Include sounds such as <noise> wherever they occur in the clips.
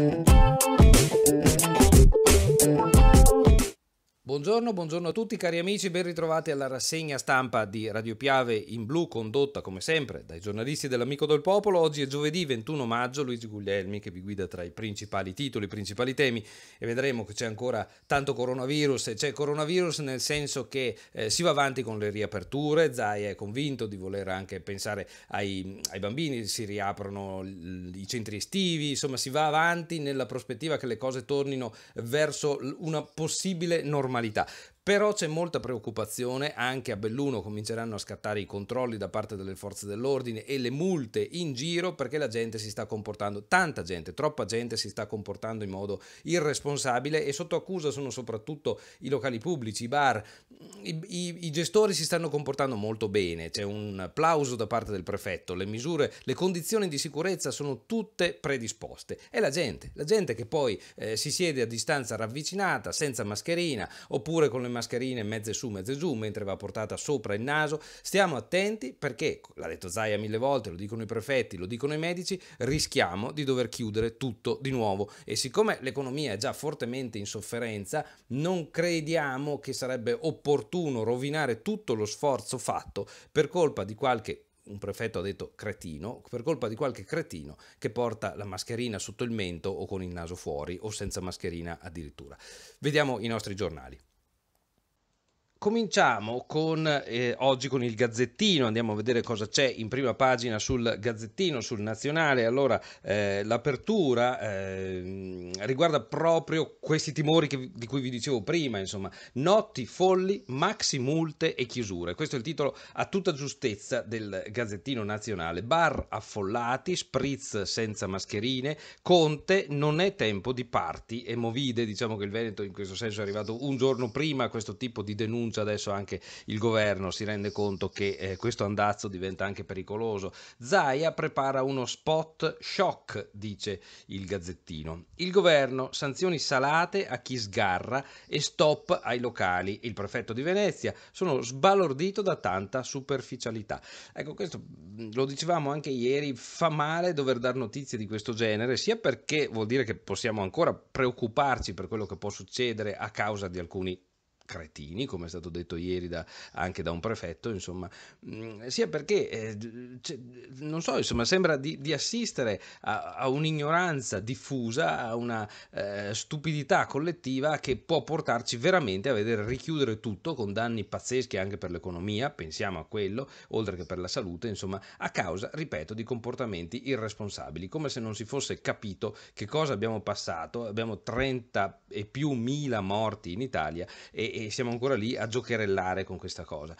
Thank you. Buongiorno, buongiorno a tutti cari amici, ben ritrovati alla rassegna stampa di Radio Piave in blu condotta come sempre dai giornalisti dell'Amico del Popolo. Oggi è giovedì 21 maggio, Luigi Guglielmi che vi guida tra i principali titoli, i principali temi e vedremo che c'è ancora tanto coronavirus c'è coronavirus nel senso che eh, si va avanti con le riaperture, Zai è convinto di voler anche pensare ai, ai bambini, si riaprono i centri estivi, insomma si va avanti nella prospettiva che le cose tornino verso una possibile normalità normalità. Però c'è molta preoccupazione, anche a Belluno cominceranno a scattare i controlli da parte delle forze dell'ordine e le multe in giro perché la gente si sta comportando, tanta gente, troppa gente si sta comportando in modo irresponsabile e sotto accusa sono soprattutto i locali pubblici, i bar, i, i, i gestori si stanno comportando molto bene, c'è un applauso da parte del prefetto, le misure, le condizioni di sicurezza sono tutte predisposte. È la gente, la gente che poi eh, si siede a distanza ravvicinata, senza mascherina oppure con le mascherine mezze su, mezze giù, mentre va portata sopra il naso. Stiamo attenti perché, l'ha detto Zaia mille volte, lo dicono i prefetti, lo dicono i medici, rischiamo di dover chiudere tutto di nuovo. E siccome l'economia è già fortemente in sofferenza, non crediamo che sarebbe opportuno rovinare tutto lo sforzo fatto per colpa di qualche un prefetto ha detto cretino, per colpa di qualche cretino che porta la mascherina sotto il mento o con il naso fuori o senza mascherina addirittura. Vediamo i nostri giornali. Cominciamo con, eh, oggi con il Gazzettino, andiamo a vedere cosa c'è in prima pagina sul Gazzettino, sul Nazionale. Allora, eh, l'apertura eh, riguarda proprio questi timori che, di cui vi dicevo prima, insomma, notti, folli, maxi multe e chiusure. Questo è il titolo a tutta giustezza del Gazzettino Nazionale. Bar affollati, spritz senza mascherine, Conte, non è tempo di parti e movide. Diciamo che il Veneto in questo senso è arrivato un giorno prima a questo tipo di denuncia denuncia adesso anche il governo, si rende conto che eh, questo andazzo diventa anche pericoloso. Zaia prepara uno spot shock, dice il Gazzettino. Il governo, sanzioni salate a chi sgarra e stop ai locali. Il prefetto di Venezia sono sbalordito da tanta superficialità. Ecco, questo lo dicevamo anche ieri, fa male dover dare notizie di questo genere, sia perché vuol dire che possiamo ancora preoccuparci per quello che può succedere a causa di alcuni cretini, come è stato detto ieri da, anche da un prefetto, insomma, mm, sia perché, eh, non so, insomma, sembra di, di assistere a, a, un'ignoranza diffusa, a una eh, stupidità collettiva che può portarci veramente a vedere richiudere tutto con danni pazzeschi anche per l'economia, pensiamo a quello, oltre che per la salute, insomma, a causa, ripeto, di comportamenti irresponsabili, come se non si fosse capito che cosa abbiamo passato, abbiamo 30 e più mila morti in Italia e, e siamo ancora lì a giocherellare con questa cosa.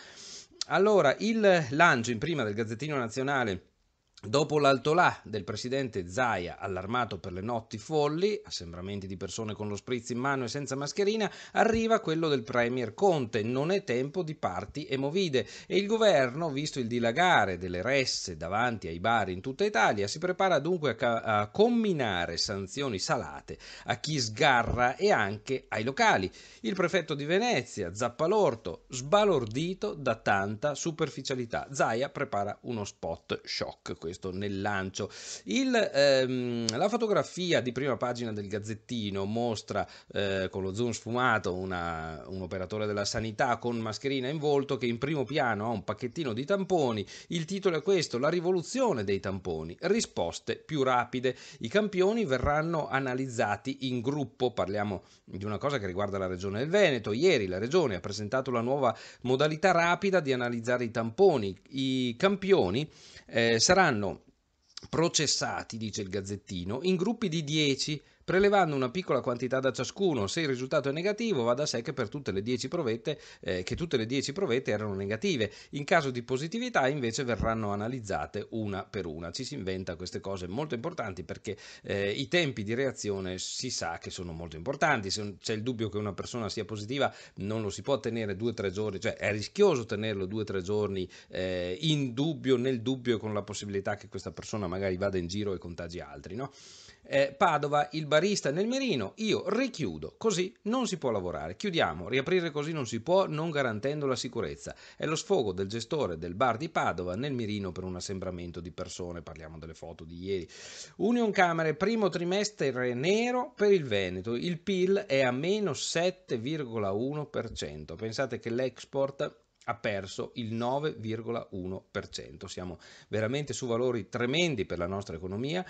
Allora, il lancio in prima del Gazzettino Nazionale Dopo l'altolà del presidente Zaia, allarmato per le notti folli, assembramenti di persone con lo spritz in mano e senza mascherina, arriva quello del premier Conte. Non è tempo di parti e movide e il governo, visto il dilagare delle resse davanti ai bar in tutta Italia, si prepara dunque a, a comminare sanzioni salate a chi sgarra e anche ai locali. Il prefetto di Venezia, Zappalorto, sbalordito da tanta superficialità. Zaia prepara uno spot shock questo nel lancio. Il, ehm, la fotografia di prima pagina del Gazzettino mostra eh, con lo zoom sfumato una, un operatore della sanità con mascherina in volto che in primo piano ha un pacchettino di tamponi. Il titolo è questo: La rivoluzione dei tamponi, risposte più rapide. I campioni verranno analizzati in gruppo. Parliamo di una cosa che riguarda la regione del Veneto. Ieri la regione ha presentato la nuova modalità rapida di analizzare i tamponi. I campioni eh, saranno verranno processati, dice il Gazzettino, in gruppi di 10 prelevando una piccola quantità da ciascuno. Se il risultato è negativo, va da sé che, per tutte le 10 provette, eh, che tutte le 10 provette erano negative. In caso di positività, invece, verranno analizzate una per una. Ci si inventa queste cose molto importanti perché eh, i tempi di reazione si sa che sono molto importanti. Se c'è il dubbio che una persona sia positiva, non lo si può tenere 2-3 giorni, cioè è rischioso tenerlo 2-3 giorni eh, in dubbio, nel dubbio, con la possibilità che questa persona magari vada in giro e contagi altri. No? eh, Padova, il barista nel mirino, io richiudo, così non si può lavorare, chiudiamo, riaprire così non si può non garantendo la sicurezza. È lo sfogo del gestore del bar di Padova nel mirino per un assembramento di persone, parliamo delle foto di ieri. Union Camere, primo trimestre nero per il Veneto, il PIL è a meno 7,1%, pensate che l'export ha perso il 9,1%, siamo veramente su valori tremendi per la nostra economia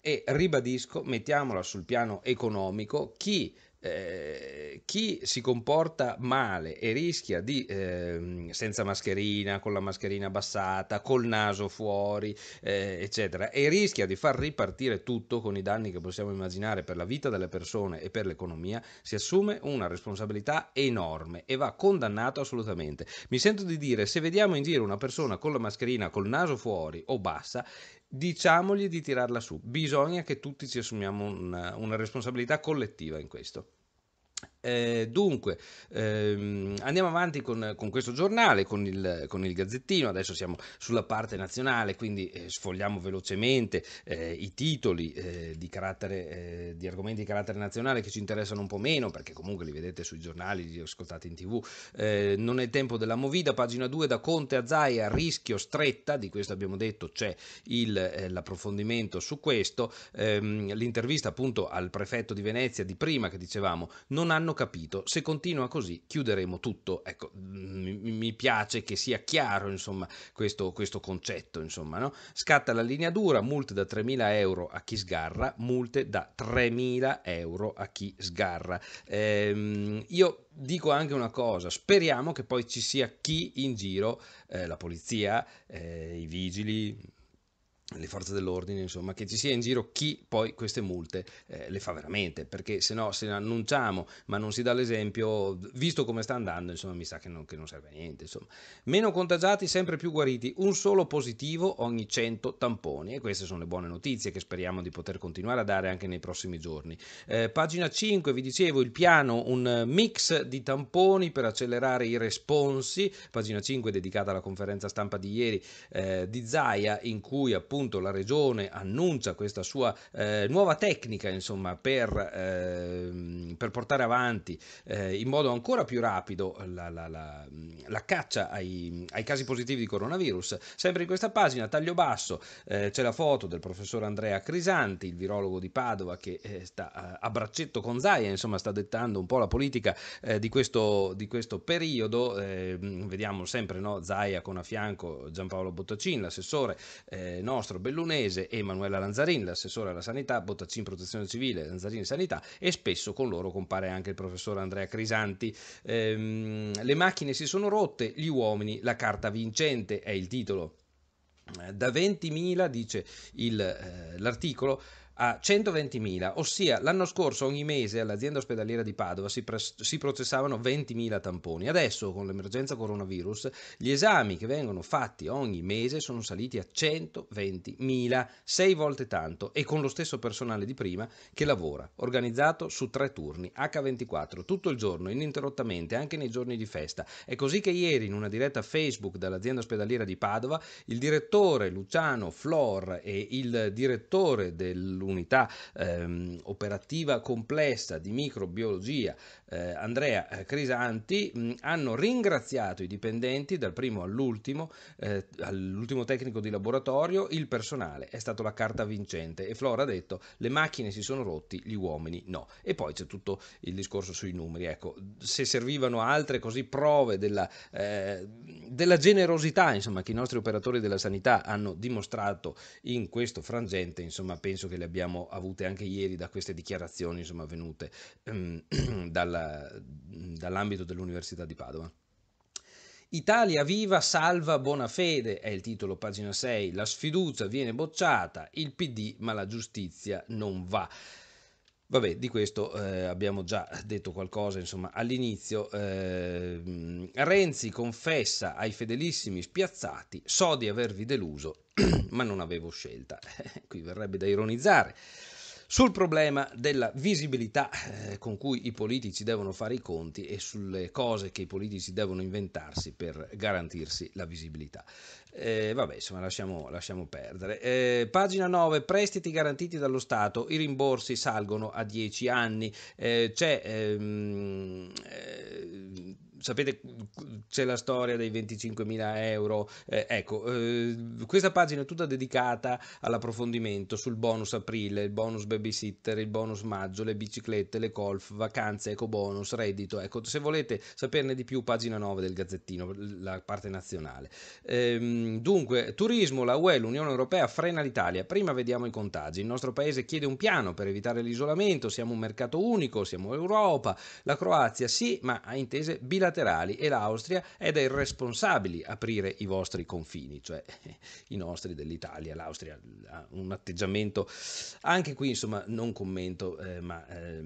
e ribadisco, mettiamola sul piano economico, chi eh, chi si comporta male e rischia di, eh, senza mascherina, con la mascherina abbassata, col naso fuori, eh, eccetera, e rischia di far ripartire tutto con i danni che possiamo immaginare per la vita delle persone e per l'economia, si assume una responsabilità enorme e va condannato assolutamente. Mi sento di dire, se vediamo in giro una persona con la mascherina, col naso fuori o bassa, diciamogli di tirarla su. Bisogna che tutti ci assumiamo una, una responsabilità collettiva in questo. Eh, dunque, ehm, andiamo avanti con, con questo giornale, con il, con il, Gazzettino, adesso siamo sulla parte nazionale, quindi eh, sfogliamo velocemente eh, i titoli eh, di, carattere, eh, di argomenti di carattere nazionale che ci interessano un po' meno, perché comunque li vedete sui giornali, li ascoltate in tv. non è il tempo della movida, pagina 2 da Conte a Zaia, rischio stretta, di questo abbiamo detto c'è il, l'approfondimento su questo, ehm, l'intervista appunto al prefetto di Venezia di prima che dicevamo, non hanno capito, se continua così chiuderemo tutto. Ecco, mi piace che sia chiaro insomma, questo, questo concetto. Insomma, no? Scatta la linea dura, multe da 3.000 euro a chi sgarra, multe da 3.000 euro a chi sgarra. Ehm, io dico anche una cosa, speriamo che poi ci sia chi in giro, eh, la polizia, eh, i vigili, le forze dell'ordine, insomma, che ci sia in giro chi poi queste multe eh, le fa veramente, perché se no se ne annunciamo ma non si dà l'esempio, visto come sta andando, insomma, mi sa che non, che non serve a niente, insomma. Meno contagiati, sempre più guariti, un solo positivo ogni 100 tamponi e queste sono le buone notizie che speriamo di poter continuare a dare anche nei prossimi giorni. Eh, pagina 5, vi dicevo, il piano, un mix di tamponi per accelerare i responsi, pagina 5 dedicata alla conferenza stampa di ieri eh, di Zaia in cui appunto appunto la regione annuncia questa sua eh, nuova tecnica insomma, per, eh, per portare avanti eh, in modo ancora più rapido la, la, la, la caccia ai, ai, casi positivi di coronavirus. Sempre in questa pagina, taglio basso, eh, c'è la foto del professor Andrea Crisanti, il virologo di Padova che eh, sta a braccetto con Zaia, insomma sta dettando un po' la politica eh, di, questo, di questo periodo. Ehm, vediamo sempre no? Zaia con a fianco Giampaolo Bottacin, l'assessore eh, nostro nostro bellunese Emanuela Lanzarin, l'assessore alla sanità, Bottaccin Protezione Civile, Lanzarin Sanità e spesso con loro compare anche il professor Andrea Crisanti. Ehm, le macchine si sono rotte, gli uomini, la carta vincente è il titolo. Da 20.000, dice il, eh, l'articolo, a 120.000, ossia l'anno scorso ogni mese all'azienda ospedaliera di Padova si, pre- si processavano 20.000 tamponi. Adesso con l'emergenza coronavirus gli esami che vengono fatti ogni mese sono saliti a 120.000, sei volte tanto e con lo stesso personale di prima che lavora, organizzato su tre turni, H24, tutto il giorno, ininterrottamente, anche nei giorni di festa. È così che ieri in una diretta Facebook dall'azienda ospedaliera di Padova il direttore Luciano Flor e il direttore dell'Università l'unità ehm, operativa complessa di microbiologia eh, Andrea eh, Crisanti mh, mm, hanno ringraziato i dipendenti dal primo all'ultimo, eh, all'ultimo tecnico di laboratorio, il personale è stata la carta vincente e Flora ha detto le macchine si sono rotti, gli uomini no. E poi c'è tutto il discorso sui numeri, ecco, se servivano altre così prove della, eh, della generosità insomma, che i nostri operatori della sanità hanno dimostrato in questo frangente, insomma, penso che le abbiamo avute anche ieri da queste dichiarazioni insomma, venute ehm, <clears throat> dalla dalla, dall'ambito dell'Università di Padova. Italia viva salva buona fede, è il titolo pagina 6, la sfiducia viene bocciata, il PD ma la giustizia non va. Vabbè, di questo eh, abbiamo già detto qualcosa, insomma, all'inizio eh, Renzi confessa ai fedelissimi spiazzati, so di avervi deluso, <clears throat> ma non avevo scelta. <laughs> Qui verrebbe da ironizzare sul problema della visibilità eh, con cui i politici devono fare i conti e sulle cose che i politici devono inventarsi per garantirsi la visibilità. Eh, vabbè, insomma, lasciamo, lasciamo perdere. Eh, pagina 9, prestiti garantiti dallo Stato, i rimborsi salgono a 10 anni. Eh, c'è... Ehm, sapete c'è la storia dei 25.000 euro, eh, ecco, eh, questa pagina è tutta dedicata all'approfondimento sul bonus aprile, il bonus babysitter, il bonus maggio, le biciclette, le golf, vacanze, eco bonus, reddito, ecco, se volete saperne di più pagina 9 del Gazzettino, la parte nazionale. Ehm, dunque, turismo, la UE, l'Unione Europea frena l'Italia, prima vediamo i contagi, il nostro paese chiede un piano per evitare l'isolamento, siamo un mercato unico, siamo Europa, la Croazia sì, ma ha intese bilaterali bilaterali e l'Austria è dai responsabili aprire i vostri confini, cioè <laughs> i nostri dell'Italia. L'Austria ha un atteggiamento, anche qui insomma non commento, eh, ma eh,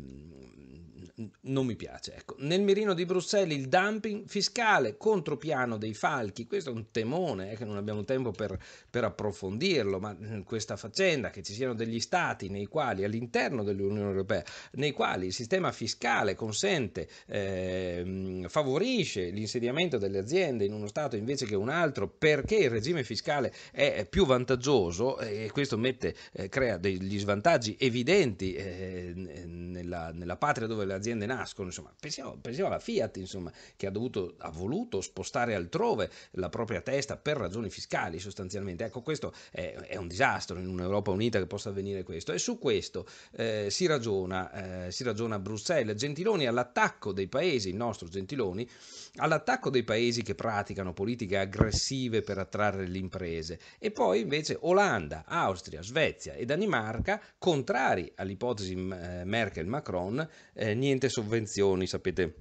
non mi piace. Ecco. Nel mirino di Bruxelles il dumping fiscale, contropiano dei falchi, questo è un temone eh, che non abbiamo tempo per, per approfondirlo, ma eh, questa faccenda che ci siano degli stati nei quali all'interno dell'Unione Europea, nei quali il sistema fiscale consente eh, favorire favorisce l'insediamento delle aziende in uno Stato invece che un altro perché il regime fiscale è più vantaggioso eh, e questo mette, eh, crea degli svantaggi evidenti eh, nella, nella, patria dove le aziende nascono. Insomma, pensiamo, pensiamo, alla Fiat insomma, che ha, dovuto, ha voluto spostare altrove la propria testa per ragioni fiscali sostanzialmente. Ecco, questo è, è un disastro in un'Europa unita che possa avvenire questo. E su questo eh, si, ragiona, eh, si ragiona a Bruxelles. Gentiloni all'attacco dei paesi, il nostro Gentiloni, sanzioni, all'attacco dei paesi che praticano politiche aggressive per attrarre le imprese e poi invece Olanda, Austria, Svezia e Danimarca, contrari all'ipotesi eh, Merkel-Macron, eh, niente sovvenzioni, sapete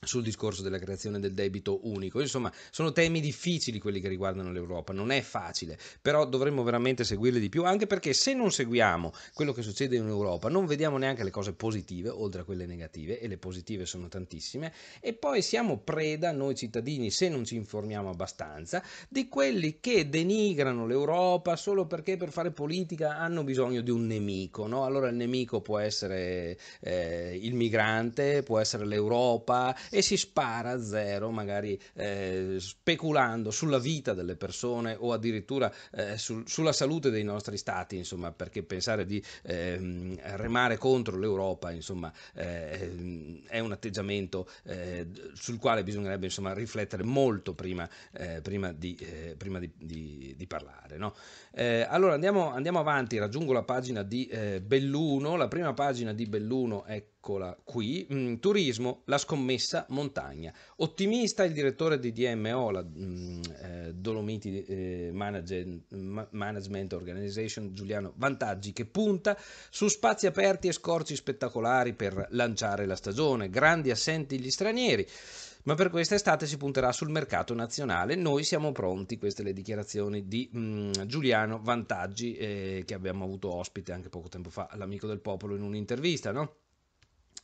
sul discorso della creazione del debito unico. Insomma, sono temi difficili quelli che riguardano l'Europa, non è facile, però dovremmo veramente seguirli di più, anche perché se non seguiamo quello che succede in Europa, non vediamo neanche le cose positive, oltre a quelle negative, e le positive sono tantissime, e poi siamo preda, noi cittadini, se non ci informiamo abbastanza, di quelli che denigrano l'Europa solo perché per fare politica hanno bisogno di un nemico. No? Allora il nemico può essere eh, il migrante, può essere l'Europa, e si spara a zero, magari eh, speculando sulla vita delle persone o addirittura eh, su, sulla salute dei nostri stati, insomma, perché pensare di eh, remare contro l'Europa, insomma, eh, è un atteggiamento eh, sul quale bisognerebbe insomma, riflettere molto prima, eh, prima, di, prima di, di, di, parlare. No? allora andiamo, andiamo, avanti, raggiungo la pagina di Belluno, la prima pagina di Belluno è Eccola qui, mm, turismo, la scommessa montagna. Ottimista il direttore di DMO, la mm, eh, Dolomiti eh, Manage, Management Organization, Giuliano Vantaggi, che punta su spazi aperti e scorci spettacolari per lanciare la stagione, grandi assenti gli stranieri ma per quest'estate si punterà sul mercato nazionale. Noi siamo pronti, queste le dichiarazioni di mm, Giuliano Vantaggi eh, che abbiamo avuto ospite anche poco tempo fa all'amico del popolo in un'intervista, no?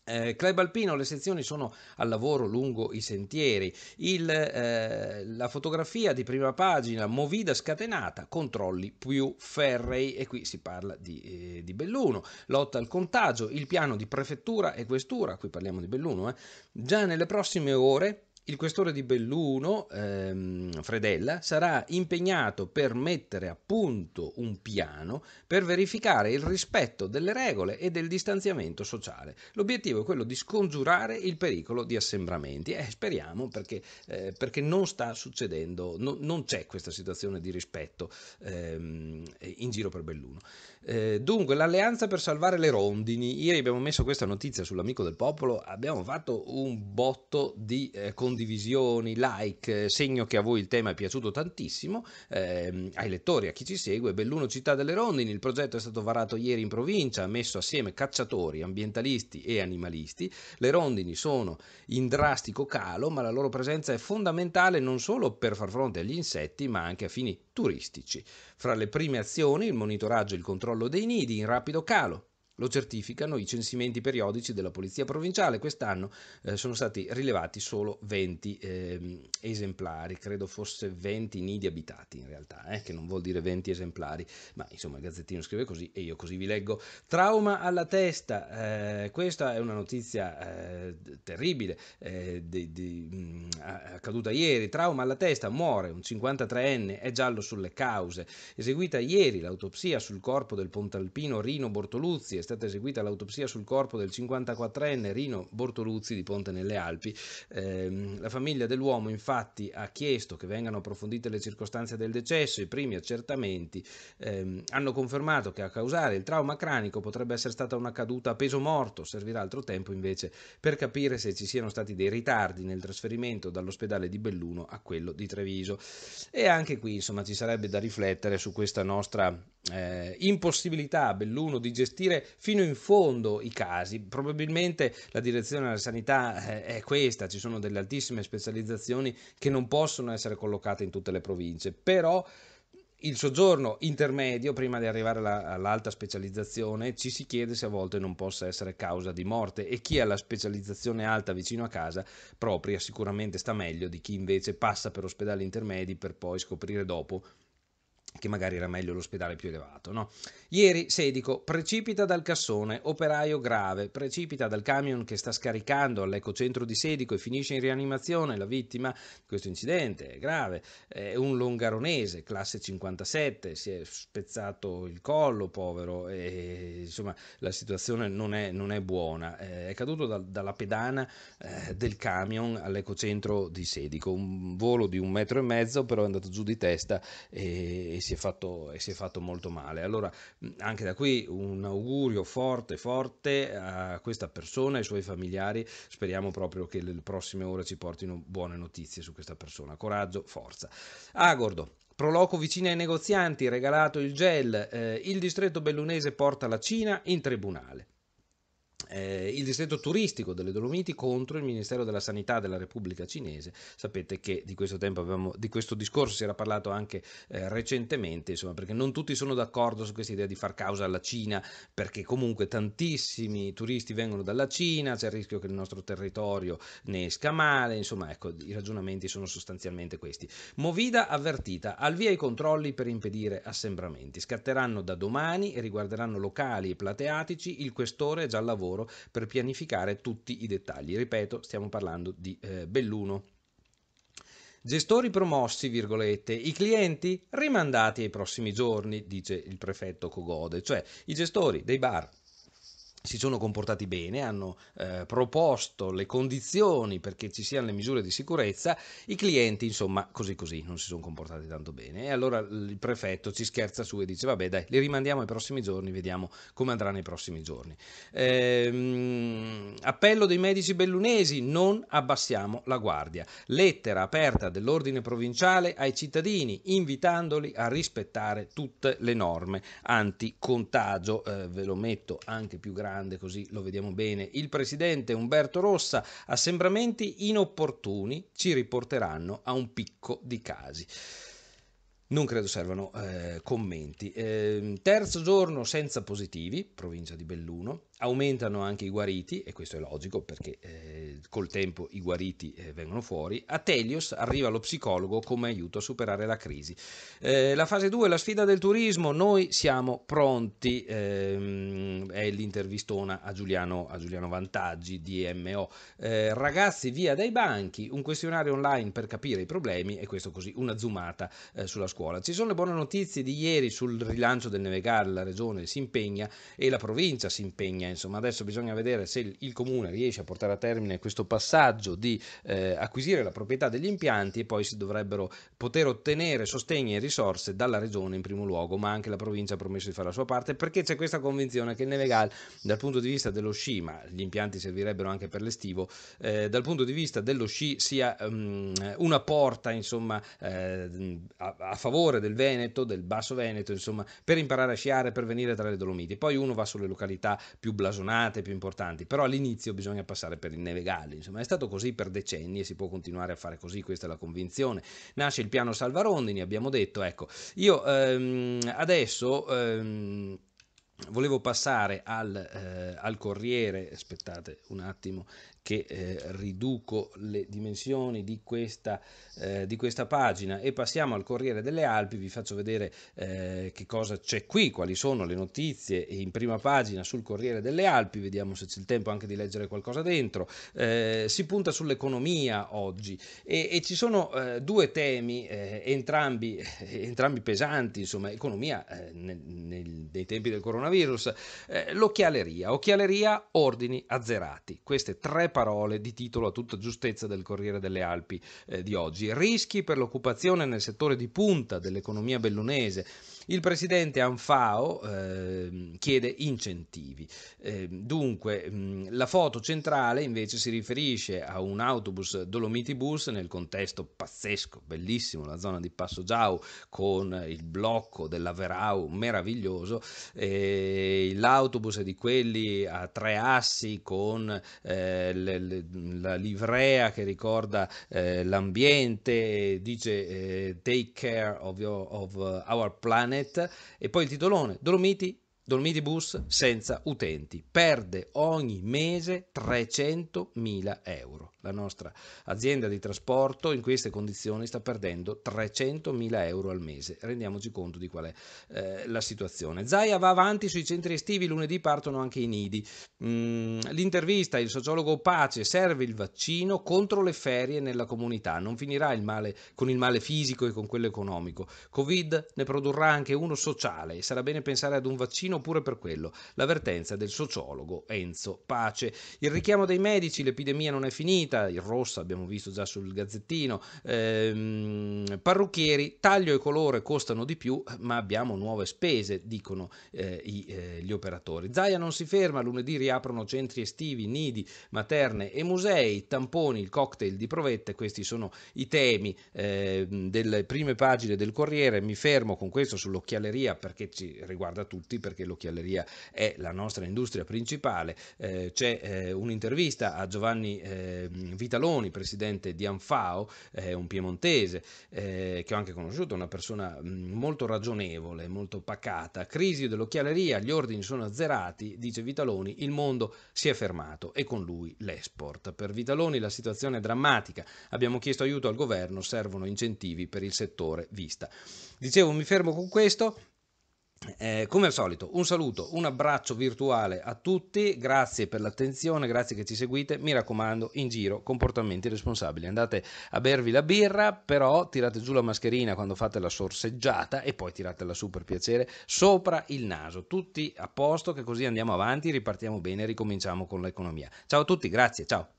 Eh, Club Alpino, le sezioni sono al lavoro lungo i sentieri, Il, eh, la fotografia di prima pagina, movida scatenata, controlli più ferrei e qui si parla di, eh, di, Belluno, lotta al contagio, il piano di prefettura e questura, qui parliamo di Belluno, eh. già nelle prossime ore il questore di Belluno, ehm, Fredella, sarà impegnato per mettere a punto un piano per verificare il rispetto delle regole e del distanziamento sociale. L'obiettivo è quello di scongiurare il pericolo di assembramenti e eh, speriamo perché, eh, perché, non sta succedendo, no, non c'è questa situazione di rispetto ehm, in giro per Belluno. Eh, dunque, l'alleanza per salvare le rondini. Ieri abbiamo messo questa notizia sull'amico del popolo, abbiamo fatto un botto di eh, condivisioni, like, eh, segno che a voi il tema è piaciuto tantissimo, eh, ai lettori, a chi ci segue, Belluno Città delle Rondini, il progetto è stato varato ieri in provincia, ha messo assieme cacciatori, ambientalisti e animalisti. Le rondini sono in drastico calo, ma la loro presenza è fondamentale non solo per far fronte agli insetti, ma anche a fini turistici. Fra le prime azioni, il monitoraggio e il controllo controllo dei nidi in rapido calo lo certificano i censimenti periodici della Polizia Provinciale, quest'anno eh, sono stati rilevati solo 20 eh, esemplari, credo fosse 20 nidi abitati in realtà, eh, che non vuol dire 20 esemplari, ma insomma il Gazzettino scrive così e io così vi leggo. Trauma alla testa, eh, questa è una notizia eh, terribile, eh, di, di, mh, mm, accaduta ieri, trauma alla testa, muore un 53enne, è giallo sulle cause, eseguita ieri l'autopsia sul corpo del pontalpino Rino Bortoluzzi, è stata eseguita l'autopsia sul corpo del 54enne Rino Bortoluzzi di Ponte nelle Alpi. Ehm, la famiglia dell'uomo infatti ha chiesto che vengano approfondite le circostanze del decesso, i primi accertamenti ehm, hanno confermato che a causare il trauma cranico potrebbe essere stata una caduta a peso morto, servirà altro tempo invece per capire se ci siano stati dei ritardi nel trasferimento dall'ospedale di Belluno a quello di Treviso. E anche qui insomma ci sarebbe da riflettere su questa nostra eh, impossibilità a Belluno di gestire fino in fondo i casi. Probabilmente la direzione alla sanità eh, è questa, ci sono delle altissime specializzazioni che non possono essere collocate in tutte le province, però il soggiorno intermedio, prima di arrivare alla, all'alta specializzazione, ci si chiede se a volte non possa essere causa di morte e chi ha la specializzazione alta vicino a casa propria sicuramente sta meglio di chi invece passa per ospedali intermedi per poi scoprire dopo che magari era meglio l'ospedale più elevato. No? Ieri Sedico precipita dal cassone, operaio grave, precipita dal camion che sta scaricando all'ecocentro di Sedico e finisce in rianimazione. La vittima di questo incidente è grave, è un longaronese, classe 57, si è spezzato il collo, povero, e, insomma la situazione non è, non è buona. Eh, è caduto da, dalla pedana eh, del camion all'ecocentro di Sedico, un volo di un metro e mezzo però è andato giù di testa e, e si è fatto, e si è fatto molto male. Allora, anche da qui un augurio forte, forte a questa persona e ai suoi familiari. Speriamo proprio che le prossime ore ci portino buone notizie su questa persona. Coraggio, forza. Agordo. Ah, Proloco vicino ai negozianti, regalato il gel, eh, il distretto bellunese porta la Cina in tribunale. Eh, il distretto turistico delle Dolomiti contro il Ministero della Sanità della Repubblica Cinese. Sapete che di questo, avevamo, di questo discorso si era parlato anche eh, recentemente, insomma, perché non tutti sono d'accordo su questa idea di far causa alla Cina, perché comunque tantissimi turisti vengono dalla Cina, c'è il rischio che il nostro territorio ne esca male, insomma, ecco, i ragionamenti sono sostanzialmente questi. Movida avvertita, al via i controlli per impedire assembramenti. Scatteranno da domani e riguarderanno locali e plateatici, il questore è già al lavoro loro per pianificare tutti i dettagli. Ripeto, stiamo parlando di eh, Belluno. Gestori promossi, virgolette, i clienti rimandati ai prossimi giorni, dice il prefetto Cogode, cioè i gestori dei bar si sono comportati bene, hanno eh, proposto le condizioni perché ci siano le misure di sicurezza, i clienti insomma così così non si sono comportati tanto bene e allora il prefetto ci scherza su e dice vabbè dai li rimandiamo ai prossimi giorni, vediamo come andrà nei prossimi giorni. Ehm, appello dei medici bellunesi, non abbassiamo la guardia. Lettera aperta dell'ordine provinciale ai cittadini invitandoli a rispettare tutte le norme anticontagio, eh, ve lo metto anche più grande grande, così lo vediamo bene, il presidente Umberto Rossa, assembramenti inopportuni ci riporteranno a un picco di casi. Non credo servano eh, commenti. Eh, terzo giorno senza positivi, provincia di Belluno. Aumentano anche i guariti, e questo è logico perché eh, col tempo i guariti eh, vengono fuori. A Telios arriva lo psicologo come aiuto a superare la crisi. Eh, la fase 2, la sfida del turismo, noi siamo pronti, ehm, è l'intervistona a Giuliano, a Giuliano Vantaggi di MO. Eh, ragazzi via dai banchi, un questionario online per capire i problemi e questo così una zoomata eh, sulla scuola. Ci sono le buone notizie di ieri sul rilancio del Nevegal, la regione si impegna e la provincia si impegna Bologna, insomma adesso bisogna vedere se il comune riesce a portare a termine questo passaggio di eh, acquisire la proprietà degli impianti e poi si dovrebbero poter ottenere sostegni e risorse dalla regione in primo luogo, ma anche la provincia ha promesso di fare la sua parte perché c'è questa convinzione che il Nevegal dal punto di vista dello sci, ma gli impianti servirebbero anche per l'estivo, eh, dal punto di vista dello sci sia um, una porta insomma eh, a, a favore del Veneto, del Basso Veneto, insomma per imparare a sciare, per venire tra le Dolomiti. Poi uno va sulle località più blasonate, più importanti, però all'inizio bisogna passare per il Nevegalli, insomma è stato così per decenni e si può continuare a fare così, questa è la convinzione. Nasce il piano Salvarondini, abbiamo detto, ecco, io ehm, adesso... Ehm, volevo passare al, eh, al, Corriere, aspettate un attimo, che eh, riduco le dimensioni di questa, eh, di questa, pagina e passiamo al Corriere delle Alpi, vi faccio vedere eh, che cosa c'è qui, quali sono le notizie in prima pagina sul Corriere delle Alpi, vediamo se c'è il tempo anche di leggere qualcosa dentro, eh, si punta sull'economia oggi e, e ci sono eh, due temi eh, entrambi, entrambi, pesanti, insomma economia nel, nel, nei tempi del coronavirus, l'occhialeria, occhialeria ordini azzerati, queste tre parole di titolo a tutta giustezza del Corriere delle Alpi eh, di oggi. Rischi per l'occupazione nel settore di punta dell'economia bellunese il presidente Anfao eh, chiede incentivi. Eh, dunque, mh, la foto centrale invece si riferisce a un autobus Dolomiti Bus nel contesto pazzesco, bellissimo, la zona di Passo Giau con il blocco della Verau meraviglioso. Eh, l'autobus è di quelli a tre assi con eh, le, le, la livrea che ricorda eh, l'ambiente, dice eh, take care of, your, of our planet Planet e poi il titolone Dolomiti Dolomiti Bus senza utenti, perde ogni mese 300.000 euro. La nostra azienda di trasporto in queste condizioni sta perdendo 300.000 euro al mese. Rendiamoci conto di qual è eh, la situazione. Zaia va avanti sui centri estivi, lunedì partono anche i nidi. Mm, l'intervista, il sociologo Pace, serve il vaccino contro le ferie nella comunità. Non finirà il male con il male fisico e con quello economico. Covid ne produrrà anche uno sociale e sarà bene pensare ad un vaccino pure per quello. L'avvertenza del sociologo Enzo Pace. Il richiamo dei medici, l'epidemia non è finita vita, il rosso abbiamo visto già sul gazzettino, ehm, parrucchieri, taglio e colore costano di più ma abbiamo nuove spese, dicono eh, i, eh, gli operatori. Zaia non si ferma, lunedì riaprono centri estivi, nidi, materne e musei, tamponi, il cocktail di provette, questi sono i temi eh, delle prime pagine del Corriere, mi fermo con questo sull'occhialeria perché ci riguarda tutti, perché l'occhialeria è la nostra industria principale, eh, c'è eh, un'intervista a Giovanni ehm, Vitaloni, presidente di Anfao, eh, un piemontese eh, che ho anche conosciuto, una persona mm, molto ragionevole, molto pacata. Crisi dell'occhialeria, gli ordini sono azzerati, dice Vitaloni, il mondo si è fermato e con lui l'export. Per Vitaloni la situazione è drammatica. Abbiamo chiesto aiuto al governo, servono incentivi per il settore vista. Dicevo, mi fermo con questo. Certo. Eh, come al solito, un saluto, un abbraccio virtuale a tutti, grazie per l'attenzione, grazie che ci seguite. Mi raccomando, in giro comportamenti responsabili. Andate a bervi la birra, però tirate giù la mascherina quando fate la sorseggiata e poi tiratela su per piacere sopra il naso. Tutti a posto, che così andiamo avanti, ripartiamo bene, e ricominciamo con l'economia. Ciao a tutti, grazie, ciao.